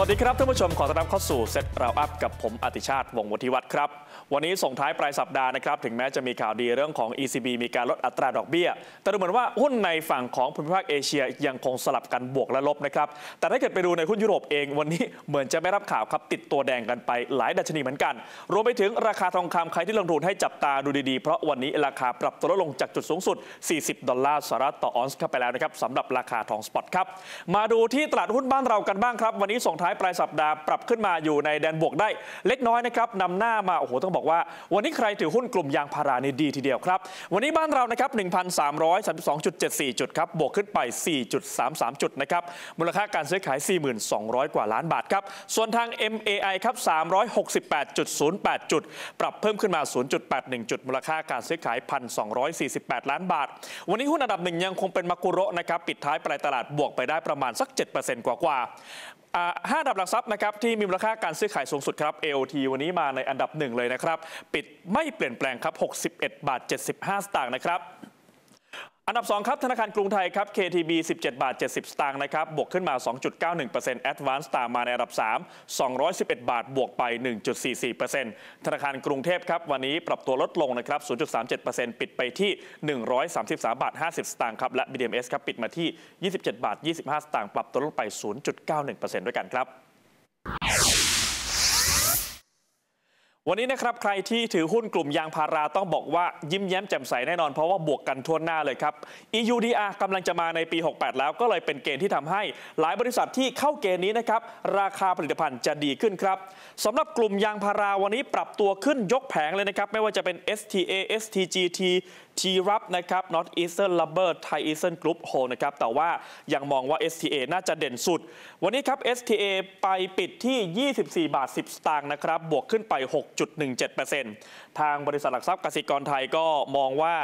สวัสดีครับท่านผู้ชมขอต้อนรับเข้าสู่เซตเราอัพกับผมอติชาติ วงวุฒิวัฒน์ครับวันนี้ส่งท้ายปลายสัปดาห์นะครับถึงแม้จะมีข่าวดีเรื่องของ ECB มีการลดอัตราดอกเบี้ย แต่ดูเหมือนว่าหุ้นในฝั่งของภูมิภาคเอเชียยังคงสลับกันบวกและลบนะครับ แต่ถ้าเกิดไปดูในหุ้นยุโรปเองวันนี้เหมือนจะไม่รับข่าวครับ ติดตัวแดงกันไปหลายดัชนีเหมือนกัน รวมไปถึงราคาทองคำใครที่ลงทุนให้จับตาดูดีๆเพราะวันนี้ราคาปรับตัวลดลงจากจุดสูงสุด 40 ดอลลาร์สหรัฐต่อออนซ์เข้าไปแล้วนะครับสำหรับราคาทองสปอตครับมาดูที่ตลาดหุ้นบ้านเรากันบ้างครับ วันนี้ส่งท้ายปลายสัปดาห์ปรับขึ้นมาอยู่ในแดนบวกได้ เล็กน้อยนะครับนำหน้ามาโอ้โหต้องบบอกว่าวันนี้ใครถือหุ้นกลุ่มยางพารานี่ดีทีเดียวครับ วันนี้บ้านเรานะครับ 1,332.74 จุดครับบวกขึ้นไป 4.33 จุดนะครับ มูลค่าการซื้อขาย 4,200 กว่าล้านบาทครับ ส่วนทาง MAI ครับ368.08 จุด ปรับเพิ่มขึ้นมา 0.81 จุด มูลค่าการซื้อขาย 1,248 ล้านบาท วันนี้หุ้นอันดับหนึ่งยังคงเป็นมากุโรนะครับ ปิดท้ายปลายตลาดบวกไปได้ประมาณสัก 7%กว่ากว่าห้าดับหลักทรัพย์นะครับที่มีมูลค่าการซื้อขายสูงสุดครับ AOT วันนี้มาในอันดับหนึ่งเลยนะครับครับปิดไม่เปลี่ยนแปลงครับ 61บาท75 สตางค์นะครับ อันดับ 2 ครับ ธนาคารกรุงไทยครับ KTB 17บาท70 สตางค์นะครับ บวกขึ้นมา 2.91% Advance ตามมาในอันดับ 3 211 บาทบวกไป 1.44%ธนาคารกรุงเทพครับวันนี้ปรับตัวลดลงนะครับ 0.37%ปิดไปที่ 133บาท50 สตางค์ครับ และ BDMs ครับปิดมาที่ 27บาท25 สตางค์ปรับตัวลงไป 0.91%ด้วยกันครับวันนี้นะครับใครที่ถือหุ้นกลุ่มยางพาราต้องบอกว่ายิ้มแย้มแจ่มใสแน่นอนเพราะว่าบวกกันทั่วหน้าเลยครับ EUDR กำลังจะมาในปี 68 แล้วก็เลยเป็นเกณฑ์ที่ทำให้ หลายบริษัทที่เข้าเกณฑ์นี้นะครับ ราคาผลิตภัณฑ์จะดีขึ้นครับสำหรับกลุ่มยางพาราวันนี้ปรับตัวขึ้นยกแผงเลยนะครับ ไม่ว่าจะเป็น STA STGT ทีรับนะครับ North Eastern Rubber Thai Eastern Group h o l นะครับ แต่ว่ายังมองว่า STA น่าจะเด่นสุด วันนี้ครับ STA ไปปิดที่ 24 บาท 10 สตางค์นะครับ บวกขึ้นไป 6.17%ทางบริษัทหลักทรัพย์กสิกรไทยก็มองว่า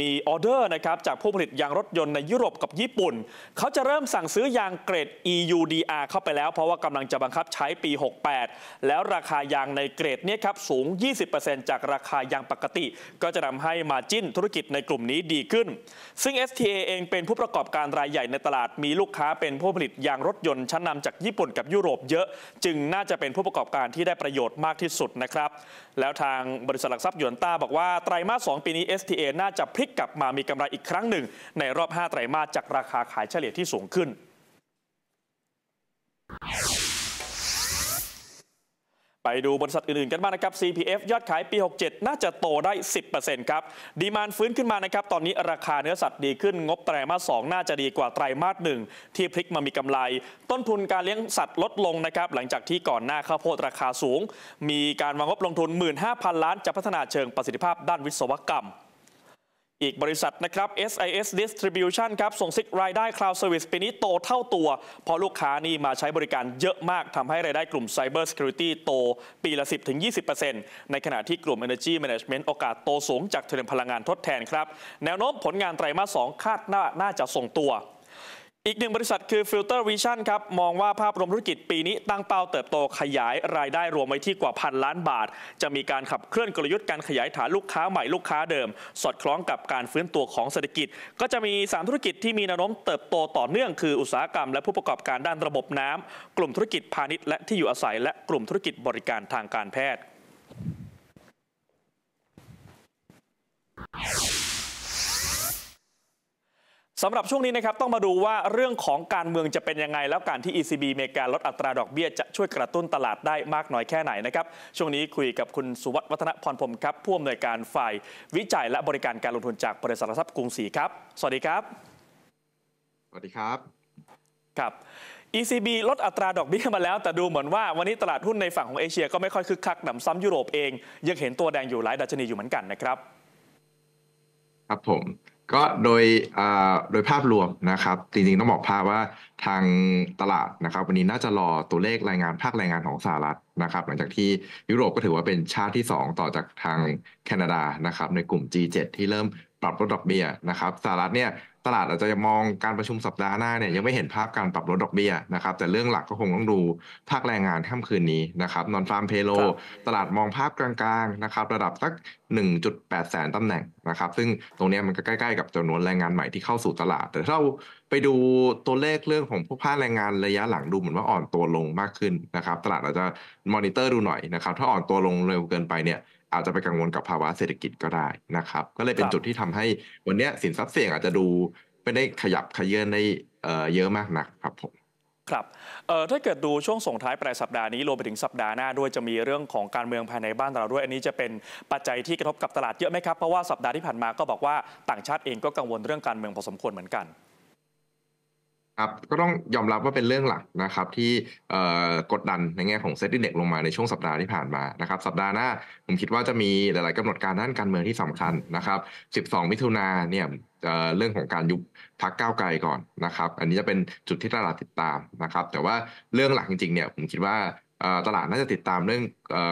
มีออเดอร์นะครับจากผู้ผลิตยางรถยนต์ในยุโรปกับญี่ปุ่น เขาจะเริ่มสั่งซื้อยางเกรด EUDR เข้าไปแล้วเพราะว่ากำลังจะบังคับใช้ปี 68 แล้วราคายางในเกรดเนี่ยครับสูง 20%จากราคายางปกติ ก็จะทำให้มาจิ้นธุรกิจกิจในกลุ่มนี้ดีขึ้น ซึ่ง STA เองเป็นผู้ประกอบการรายใหญ่ในตลาดมีลูกค้าเป็นผู้ผลิตยางรถยนต์ชั้นนำจากญี่ปุ่นกับยุโรปเยอะ จึงน่าจะเป็นผู้ประกอบการที่ได้ประโยชน์มากที่สุดนะครับ แล้วทางบริษัทหลักทรัพย์ยวนต้าบอกว่าไตรามาส 2 ปีนี้ STA น่าจะพลิกกลับมามีกำไรอีกครั้งหนึ่ง ในรอบ 5 ไตรามาสจากราคาขายเฉลี่ยที่สูงขึ้นไปดูบริษัทอื่นๆกันบ้างนะครับ CPF ยอดขายปี 67 น่าจะโตได้ 10%ครับ ดีมานฟื้นขึ้นมานะครับ ตอนนี้ราคาเนื้อสัตว์ดีขึ้น งบไตรมาส2น่าจะดีกว่าไตรมาส1ที่พลิกมามีกำไร ต้นทุนการเลี้ยงสัตว์ลดลงนะครับ หลังจากที่ก่อนหน้าข้าวโพด ราคาสูง มีการวางงบลงทุน 15,000 ล้าน จะพัฒนาเชิงประสิทธิภาพด้านวิศวกรรมอีกบริษัทนะครับ SIS Distribution ครับ ส่งซิกรายได้ Cloud Service ปีนี้โตเท่าตัวเพราะลูกค้านี่มาใช้บริการเยอะมากทำให้รายได้กลุ่ม Cyber Security โต ปีละ 10-20%ในขณะที่กลุ่ม Energy Management โอกาสโตสูงจากเทรนพลังงานทดแทนครับ แนวโน้มผลงานไตรมาส2คาดนาน่าจะส่งตัวอีกหนึ่งบริษัทคือ Filter Vision ครับ มองว่าภาพรวมธุรกิจปีนี้ตั้งเป้าเติบโตขยาย รายได้รวมไว้ที่กว่าพันล้านบาท จะมีการขับเคลื่อนกลยุทธ์การขยายฐานลูกค้าใหม่ลูกค้าเดิม สอดคล้องกับการฟื้นตัวของเศรษฐกิจ ก็จะมี3ธุรกิจที่มีแนวโน้มเติบโตต่อเนื่องคืออุตสาหกรรมและผู้ประกอบการด้านระบบน้ำ กลุ่มธุรกิจพาณิชย์และที่อยู่อาศัยและกลุ่มธุรกิจบริการทางการแพทย์สำหรับช่วงนี้นะครับต้องมาดูว่าเรื่องของการเมืองจะเป็นยังไง แล้วการที่ ECB เมกาลดอัตราดอกเบี้ยจะช่วยกระตุ้นตลาดได้มากน้อยแค่ไหนนะครับช่วงนี้คุยกับคุณสุวัส์วัฒนพรพรมครับผู้อำนวยการฝ่ายวิจัยและบริการการลงทุนจากบริษัททรัพย์กรุงศรีครับ สวัสดีครับ สวัสดีครับ ครับ ECB ลดอัตราดอกเบี้ยมาแล้ว แต่ดูเหมือนว่าวันนี้ตลาดหุ้นในฝั่งของเอเชีย ก็ไม่ค่อยคึกคักหนำซ้ำยุโรปเองยังเห็นตัวแดงอยู่หลายดัชนีอยู่เหมือนกันนะครับ ครับผมก็โดยโดยภาพรวมนะครับ จริงๆต้องบอกภาพว่าทางตลาดนะครับวันนี้น่าจะรอตัวเลขรายงานภาคแรงงานของสหรัฐนะครับ หลังจากที่ยุโรปก็ถือว่าเป็นชาติที่ 2 ต่อจากทางแคนาดานะครับในกลุ่ม G7 ที่เริ่มปรับลดดอกเบี้ยนะครับสหรัฐเนี่ยตลาดอาจจะมองการประชุมสัปดาห์หน้าเนี่ยยังไม่เห็นภาพการปรับลดดอกเบี้ยนะครับแต่เรื่องหลักก็คงต้องดูภาคแรงงานค่ำคืนนี้นะครับนอนฟาร์มเพโลตลาดมองภาพกลางๆนะครับระดับสัก 1.8 แสนตำแหน่งนะครับซึ่งตรงนี้มันก็ใกล้ๆกับจำนวนแรงงานใหม่ที่เข้าสู่ตลาด แต่ถ้าเราไปดูตัวเลขเรื่องของพวกภาคแรงงานระยะหลังดูเหมือนว่าอ่อนตัวลงมากขึ้นนะครับตลาดอาจจะมอนิเตอร์ดูหน่อยนะครับถ้าอ่อนตัวลงเร็วเกินไปเนี่ยอาจจะไปกังวลกับภาวะเศรษฐกิจก็ได้นะครับ ก็เลยเป็นจุดที่ทำให้วันนี้สินทรัพย์เสี่ยงอาจจะดูไม่ได้ขยับขยื่นได้เยอะมากนักครับผมครับถ้าเกิดดูช่วงส่งท้ายปลายสัปดาห์นี้รวมไปถึงสัปดาห์หน้า ด้วยจะมีเรื่องของการเมืองภายในบ้านเราด้วยอันนี้จะเป็นปัจจัยที่กระทบกับตลาดเยอะไหมครับเพราะว่าสัปดาห์ที่ผ่านมาก็บอกว่าต่างชาติเองก็กังวลเรื่องการเมืองพอสมควรเหมือนกันครับก็ต้องยอมรับว่าเป็นเรื่องหลักนะครับที่กดดันในแง่ของ เซ็ตดิเด็กลงมาในช่วงสัปดาห์ที่ผ่านมานะครับ สัปดาห์หน้าผมคิดว่าจะมีหลายๆกำหนดการด้านการเมืองที่สำคัญนะครับ12 มิถุนาเนี่ยเรื่องของการยุบพักก้าวไกลก่อนนะครับ อันนี้จะเป็นจุดที่ตลาดติดตามนะครับแต่ว่าเรื่องหลักจริงๆ เนี่ยผมคิดว่าตลาดน่าจะติดตามเรื่อง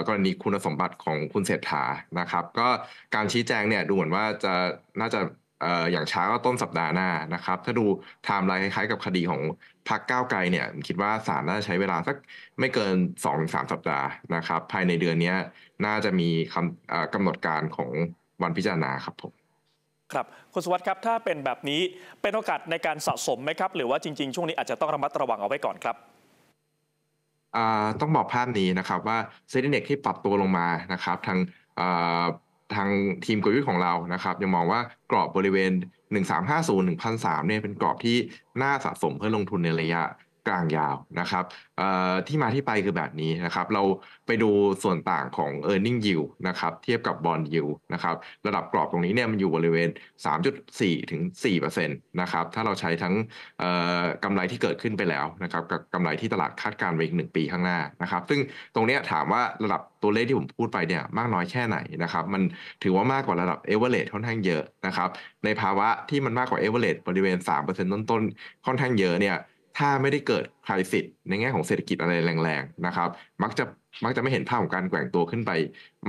กรณีคุณสมบัติของคุณเศรษฐานะครับ ก็การชี้แจงเนี่ยดูเหมือนว่าจะน่าจะอย่างช้าก็ต้นสัปดาห์หน้านะครับ ถ้าดูไทม์ไลน์คล้ายๆกับคดีของพักก้าวไกลเนี่ยคิดว่าศาลน่าจะใช้เวลาสักไม่เกิน2งสาสัปดาห์นะครับ ภายในเดือนนี้น่าจะมีคำกำหนดการของวันพิจารณาครับผม ครับ คุณสุวัสดิ์ครับถ้าเป็นแบบนี้เป็นโอกาสในการสะสมไหมครับ หรือว่าจริงๆ ช่วงนี้อาจจะต้องระมัดระวังเอาไว้ก่อนครับต้องบอกภาพนี้นะครับว่าเซ็นดิเน็กที่ปรับตัวลงมานะครับทางทางทีมกลยุทธ์ของเรานะครับยังมองว่ากรอบบริเวณ 1350 1,003เนี่ยเป็นกรอบที่น่าสะสมเพื่อลงทุนในระยะกลางยาวนะครับที่มาที่ไปคือแบบนี้นะครับ เราไปดูส่วนต่างของ e a r n i n g yield นะครับเทียบกับบอลยิวนะครับระดับกรอบตรงนี้เนี่ยมันอยู่บริเวณ 3.4 ถึง4%นะครับถ้าเราใช้ทั้งกำไรที่เกิดขึ้นไปแล้วนะครับกับกำไรที่ตลาดคาดการณ์ไว้อีก1ปีข้างหน้านะครับซึ่งตรงนี้ถามว่าระดับตัวเลขที่ผมพูดไปเนี่ยมากน้อยแค่ไหนนะครับมันถือว่ามากกว่าระดับ e v e r a g e ค่อนข้างเยอะนะครับในภาวะที่มันมากกว่า e v e r a g e บริเวณ 3%ต้นๆค่อนข้างเยอะเนี่ยถ้าไม่ได้เกิดครยสิตในแง่ของเศรษฐกิจอะไรแรงๆ นะครับ มักจะมักจะไม่เห็นภาพของการแกว่งตัวขึ้นไป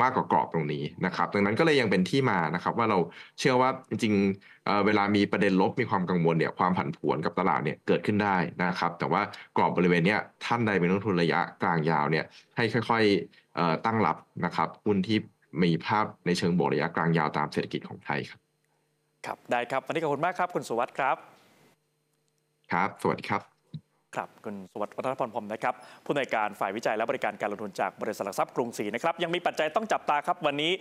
มากกว่ากรอบตรงนี้นะครับ ดังนั้นก็เลยยังเป็นที่มานะครับ ว่าเราเชื่อว่าจริงๆเวลา มีประเด็นลบมีความกังวลเนี่ยความผันผวนกับตลาดเนี่ยเกิดขึ้นได้นะครับ แต่ว่ากรอบบริเวณเนี้ยท่านใดเป็นนักทุนระยะกลางยาวเนี่ยให้ค่อยๆตั้งรับนะครับหุ้นที่มีภาพในเชิงบวกระยะกลางยาวตามเศรษฐกิจของไทยครับ ครับได้ครับวันนี้ขอบคุณมากครับ คุณสุวัสดิ์ครับ ครับ สวัสดีครับครับคุณสวัสดิ์วัฒนพรพรมนะครับ ผู้ในการฝ่ายวิจัยและบริการการลงทุนจากบริษัทหลักทรัพย์กรุงศรีนะครับ ยังมีปัจจัยต้องจับตาครับวันนี้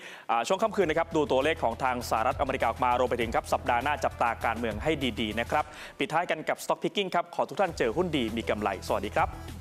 ช่วงค่ำคืนนะครับ ดูตัวเลขของทางสหรัฐอเมริกาออกมารวมไปถึงครับ สัปดาห์หน้าจับตาการเมืองให้ดี ๆ นะครับ ปิดท้ายกันกับ Stock Picking ครับขอทุกท่านเจอหุ้นดี มีกำไรสวัสดีครับ